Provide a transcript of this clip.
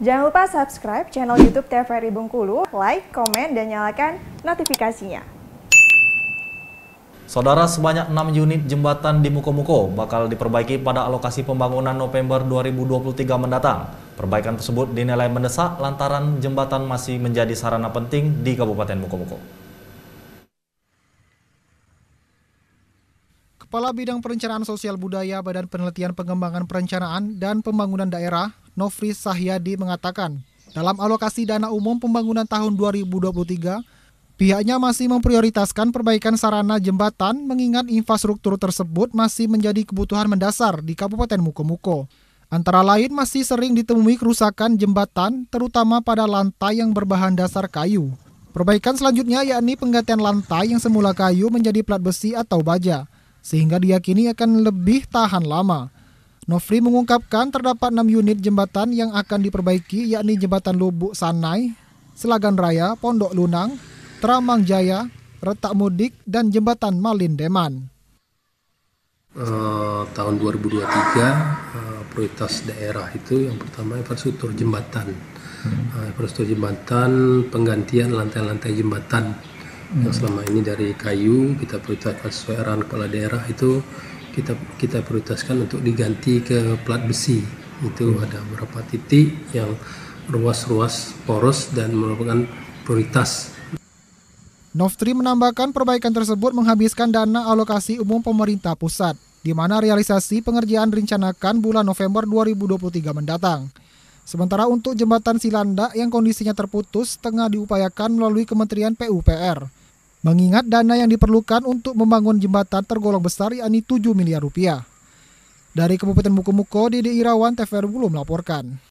Jangan lupa subscribe channel YouTube TVRI Bengkulu, like, komen, dan nyalakan notifikasinya. Saudara, sebanyak 6 unit jembatan di Mukomuko bakal diperbaiki pada alokasi pembangunan November 2023 mendatang. Perbaikan tersebut dinilai mendesak lantaran jembatan masih menjadi sarana penting di Kabupaten Mukomuko. Kepala Bidang Perencanaan Sosial Budaya Badan Penelitian Pengembangan Perencanaan dan Pembangunan Daerah, Nofri Sahyadi mengatakan, dalam alokasi dana umum pembangunan tahun 2023, pihaknya masih memprioritaskan perbaikan sarana jembatan mengingat infrastruktur tersebut masih menjadi kebutuhan mendasar di Kabupaten Mukomuko. Antara lain masih sering ditemui kerusakan jembatan terutama pada lantai yang berbahan dasar kayu. Perbaikan selanjutnya yakni penggantian lantai yang semula kayu menjadi plat besi atau baja sehingga diyakini akan lebih tahan lama. Nofri mengungkapkan terdapat 6 unit jembatan yang akan diperbaiki yakni jembatan Lubuk Sanai, Selagan Raya, Pondok Lunang, Teramang Jaya, Retak Mudik, dan jembatan Malin Deman. Uh, tahun 2023 uh, eh, prioritas daerah itu yang pertama infrastruktur jembatan. Uh, infrastruktur jembatan, penggantian lantai-lantai jembatan hmm. yang selama ini dari kayu kita prioritaskan sesuai arahan kepala daerah itu kita kita prioritaskan untuk diganti ke plat besi itu hmm. ada beberapa titik yang ruas-ruas poros dan merupakan prioritas. Noftri menambahkan perbaikan tersebut menghabiskan dana alokasi umum pemerintah pusat, di mana realisasi pengerjaan direncanakan bulan November 2023 mendatang. Sementara untuk jembatan Silanda yang kondisinya terputus tengah diupayakan melalui Kementerian PUPR. Mengingat dana yang diperlukan untuk membangun jembatan tergolong besar yakni 7 miliar rupiah. Dari Kabupaten Mukomuko, Dede Irawan, TVR Bulu melaporkan.